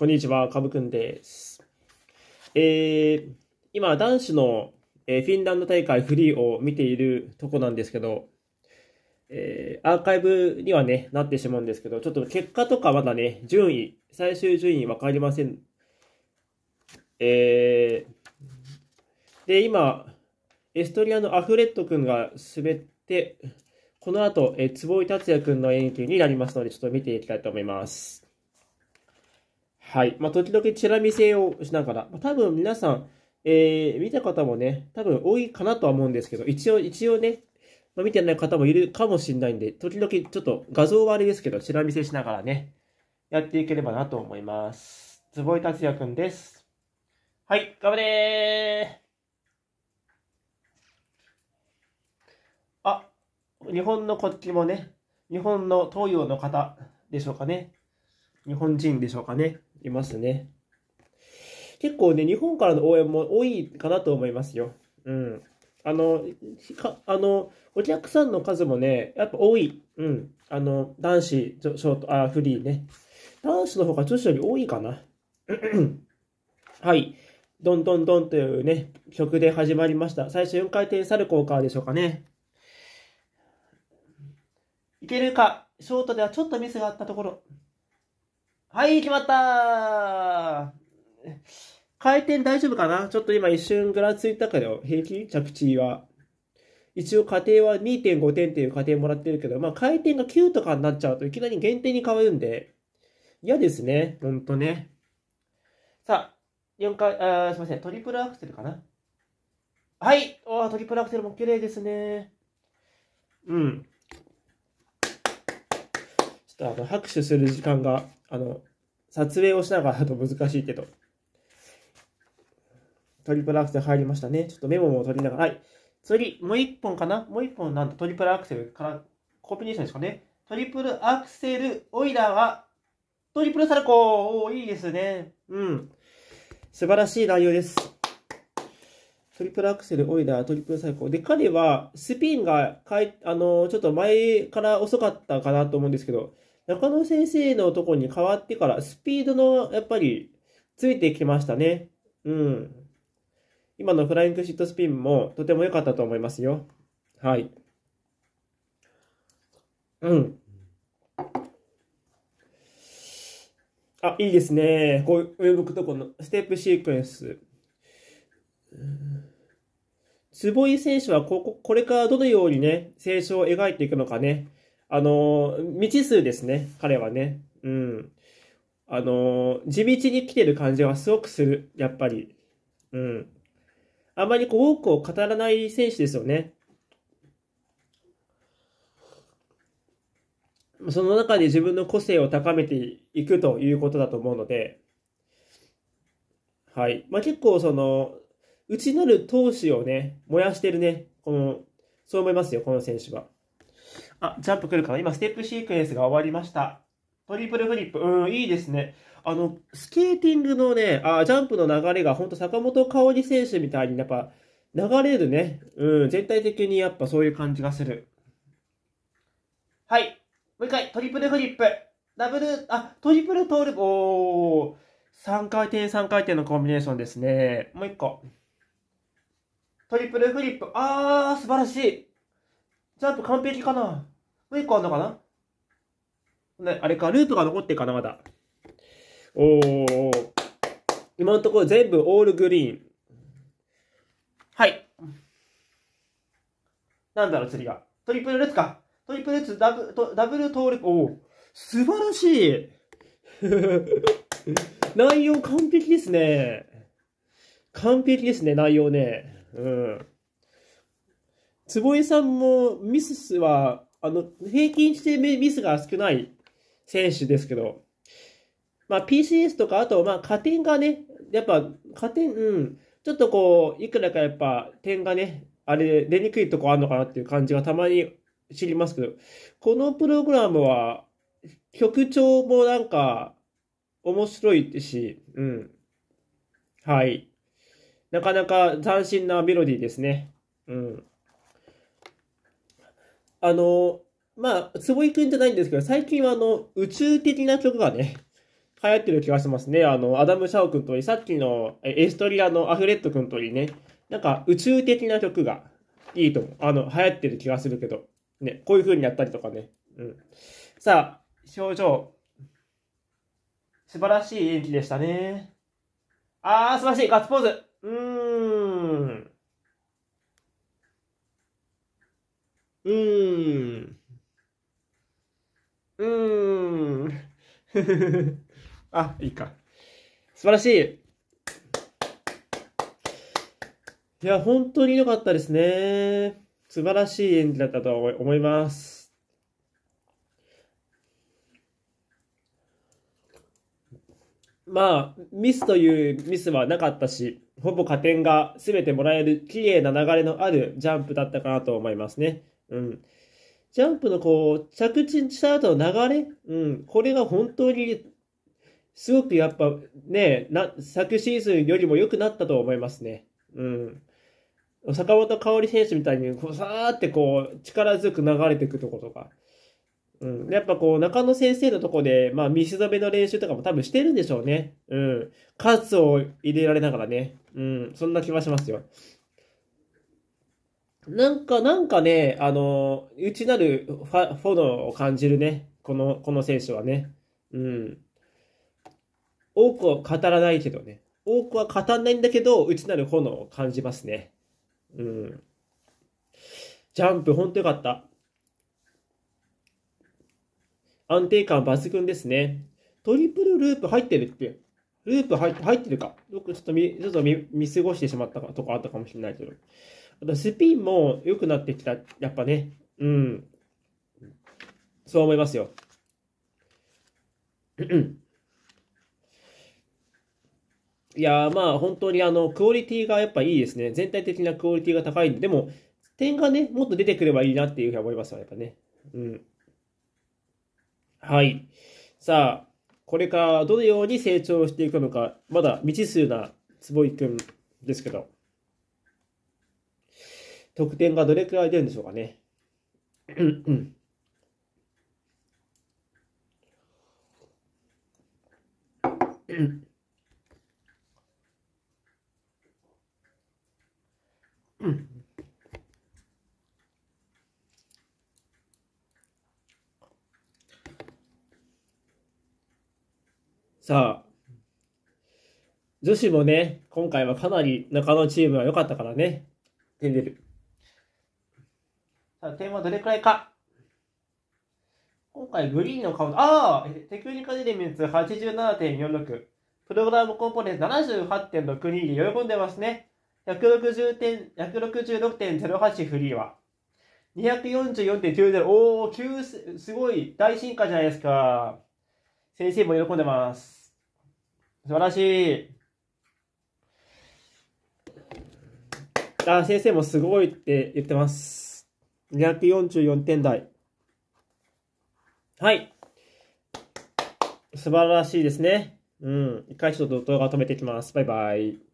こんにちは、かぶくんです。えー、今、男子の、えー、フィンランド大会フリーを見ているとこなんですけど、えー、アーカイブにはね、なってしまうんですけど、ちょっと結果とかまだね、順位、最終順位わかりません。えー、で、今、エストリアのアフレット君が滑って、この後、えー、坪井達也君の演技になりますので、ちょっと見ていきたいと思います。はい。まあ、時々チラ見せをしながら、まあ、多分皆さん、えー、見た方もね、多分多いかなとは思うんですけど、一応、一応ね、まあ、見てない方もいるかもしれないんで、時々ちょっと画像はあれですけど、チラ見せしながらね、やっていければなと思います。坪井達也くんです。はい、頑張れーあ、日本の国旗もね、日本の東洋の方でしょうかね。日本人でしょうかね。いますね。結構ね、日本からの応援も多いかなと思いますよ。うん。あの、かあの、お客さんの数もね、やっぱ多い。うん。あの、男子、ショート、あ、フリーね。男子の方が女子より多いかな。はい。どんどんどんというね、曲で始まりました。最初4回転サルコーカーでしょうかね。いけるか、ショートではちょっとミスがあったところ。はい、決まった回転大丈夫かなちょっと今一瞬ぐらついたけど、平気着地は。一応家庭は2.5点っていう家庭もらってるけど、まあ回転が9とかになっちゃうといきなり限定に変わるんで、嫌ですね。ほんとね。さあ、4回、あすいません、トリプルアクセルかなはい、おトリプルアクセルも綺麗ですね。うん。ちょっとあの、拍手する時間があの、撮影をしながらだと難しいけど、トリプルアクセル入りましたね。ちょっとメモも取りながら、はい。次、もう一本かなもう一本なんとトリプルアクセルから、コンビネーションですかね。トリプルアクセル、オイラーは、トリプルサルコーおいいですね。うん。素晴らしい内容です。トリプルアクセル、オイラー、トリプルサルコー。で、彼は、スピンがかい、あの、ちょっと前から遅かったかなと思うんですけど、中野先生のとこに変わってから、スピードの、やっぱり、ついてきましたね。うん。今のフライングシットスピンも、とても良かったと思いますよ。はい。うん。あ、いいですね。こういう、動くとこの、ステップシークエンス。坪井選手はここ、これからどのようにね、成長を描いていくのかね。あの、未知数ですね、彼はね。うん。あの、地道に来てる感じはすごくする、やっぱり。うん。あまりこう多くを語らない選手ですよね。その中で自分の個性を高めていくということだと思うので、はい。まあ、結構その、内なる闘志をね、燃やしてるね、この、そう思いますよ、この選手は。あ、ジャンプ来るかな今、ステップシークエンスが終わりました。トリプルフリップ。うん、いいですね。あの、スケーティングのね、あジャンプの流れが、ほんと坂本香織選手みたいに、やっぱ、流れるね。うん、全体的にやっぱそういう感じがする。はい。もう一回、トリプルフリップ。ダブル、あ、トリプルトール、おー。3回転、3回転のコンビネーションですね。もう一個。トリプルフリップ。あー、素晴らしい。ジャンプ完璧かなもう一個あんのかなね、あれか、ループが残ってるかな、まだ。おー。今のところ全部オールグリーン。はい。なんだろう、りが。トリプルルッツか。トリプルルッツ、ダブとダブルトール、おお、素晴らしい。内容完璧ですね。完璧ですね、内容ね。うん。坪井さんもミスは、あの、平均してミスが少ない選手ですけど、まあ、PCS とか、あと、まあ、加点がね、やっぱ、加点、うん、ちょっとこう、いくらかやっぱ、点がね、あれ、出にくいとこあるのかなっていう感じがたまに知りますけど、このプログラムは、曲調もなんか、面白いし、うん。はい。なかなか斬新なメロディーですね。うん。あの、まあ、坪井くんじゃないんですけど、最近はあの、宇宙的な曲がね、流行ってる気がしますね。あの、アダム・シャオ君といい、さっきのエストリアのアフレット君といいね、なんか宇宙的な曲がいいと思う。あの、流行ってる気がするけど、ね、こういう風にやったりとかね。うん。さあ、表情。素晴らしい演技でしたね。あー、素晴らしい。ガッツポーズ。うーん。うーん。うーん。あ、いいか。素晴らしい。いや、本当に良かったですね。素晴らしい演技だったと思います。まあ、ミスというミスはなかったし、ほぼ加点が全てもらえる綺麗な流れのあるジャンプだったかなと思いますね。うん。ジャンプのこう、着地した後の流れ、うん、これが本当に、すごくやっぱね、な、昨シーズンよりも良くなったと思いますね。うん。坂本香織選手みたいに、こう、さーってこう、力強く流れていくとことか。うん。やっぱこう、中野先生のとこで、まあ、見せ止めの練習とかも多分してるんでしょうね。うん。数を入れられながらね。うん。そんな気はしますよ。なんか、なんかね、あの、内なるファフォを感じるね。この、この選手はね。うん。多くは語らないけどね。多くは語らないんだけど、内なる炎を感じますね。うん。ジャンプ、ほんとよかった。安定感抜群ですね。トリプルループ入ってるって。ループ入って入ってるか。よくちょっと見、ちょっと見見過ごしてしまったとかあったかもしれないけど。あとスピンも良くなってきた。やっぱね。うん。そう思いますよ。いやまあ本当にあの、クオリティがやっぱいいですね。全体的なクオリティが高いんで、でも、点がね、もっと出てくればいいなっていうふうに思いますわ、やっぱね。うん。はい。さあ、これからどのように成長していくのか、まだ未知数な坪井くんですけど。得点がどれくらい出るんでしょうかね。さあ、女子もね、今回はかなり中野チームは良かったからね、出てる。さあ、点はどれくらいか。今回、グリーンのカウント、ああテクニカルデミンツ87.46。プログラムコンポーネンツ78.62で喜んでますね。160点、166.08フリーは。244.90。おお急す、すごい、大進化じゃないですか。先生も喜んでます。素晴らしい。あ、先生もすごいって言ってます。244点台。はい。素晴らしいですね。うん。一回ちょっと動画を止めていきます。バイバイ。